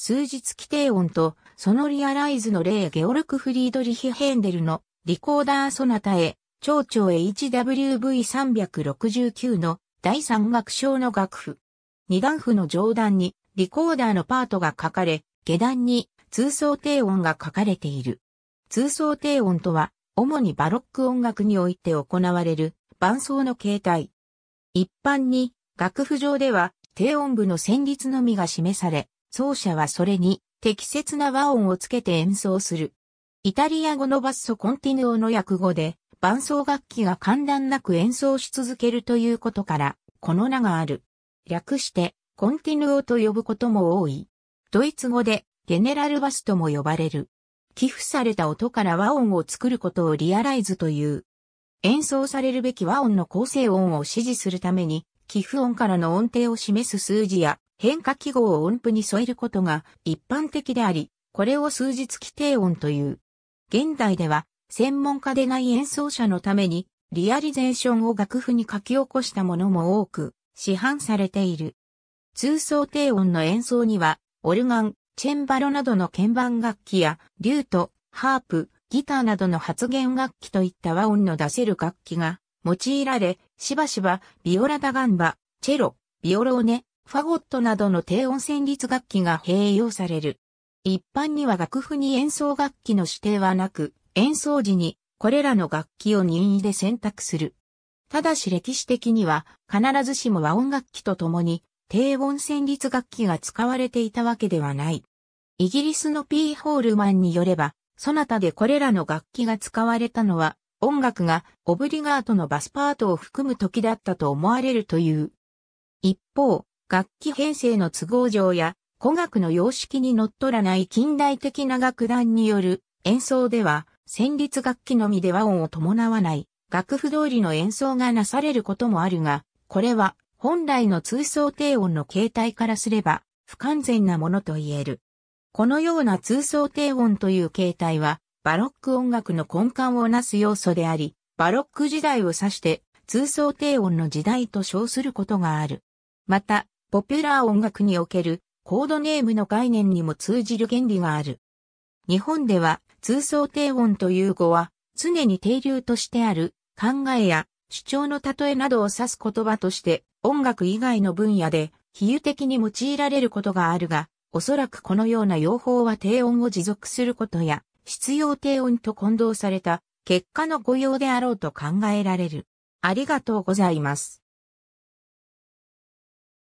数日規定音と、そのリアライズの例ゲオルク・フリードリヒ・ヘンデルのリコーダー・ソナタへ、蝶々 h w v 3 6 9の第三楽章の楽譜。二段譜の上段にリコーダーのパートが書かれ、下段に通奏低音が書かれている。通奏低音とは、主にバロック音楽において行われる伴奏の形態。一般に楽譜上では低音部の旋律のみが示され、奏者はそれに適切な和音をつけて演奏する。イタリア語のバッソコンティヌオの訳語で、伴奏楽器が簡単なく演奏し続けるということから、この名がある。略して、コンティヌオと呼ぶことも多い。ドイツ語で、ゲネラルバスとも呼ばれる。寄付された音から和音を作ることをリアライズという。演奏されるべき和音の構成音を指示するために、寄付音からの音程を示す数字や変化記号を音符に添えることが一般的であり、これを数日規定音という。現代では、専門家でない演奏者のために、リアリゼーションを楽譜に書き起こしたものも多く、市販されている。通奏低音の演奏には、オルガン、チェンバロなどの鍵盤楽器や、リュート、ハープ、ギターなどの発言楽器といった和音の出せる楽器が用いられ、しばしばビオラダガンバ、チェロ、ビオローネ、ファゴットなどの低音旋律楽器が併用される。一般には楽譜に演奏楽器の指定はなく、演奏時にこれらの楽器を任意で選択する。ただし歴史的には必ずしも和音楽器とともに低音旋律楽器が使われていたわけではない。イギリスの P. ホールマンによれば、そなたでこれらの楽器が使われたのは、音楽がオブリガートのバスパートを含む時だったと思われるという。一方、楽器編成の都合上や、古楽の様式に則らない近代的な楽団による演奏では、旋律楽器のみで和音を伴わない楽譜通りの演奏がなされることもあるが、これは本来の通奏低音の形態からすれば不完全なものと言える。このような通奏低音という形態は、バロック音楽の根幹をなす要素であり、バロック時代を指して通奏低音の時代と称することがある。また、ポピュラー音楽におけるコードネームの概念にも通じる原理がある。日本では通奏低音という語は常に定流としてある考えや主張の例えなどを指す言葉として音楽以外の分野で比喩的に用いられることがあるが、おそらくこのような用法は低音を持続することや必要低音と混同された結果の誤用であろうと考えられる。ありがとうございます。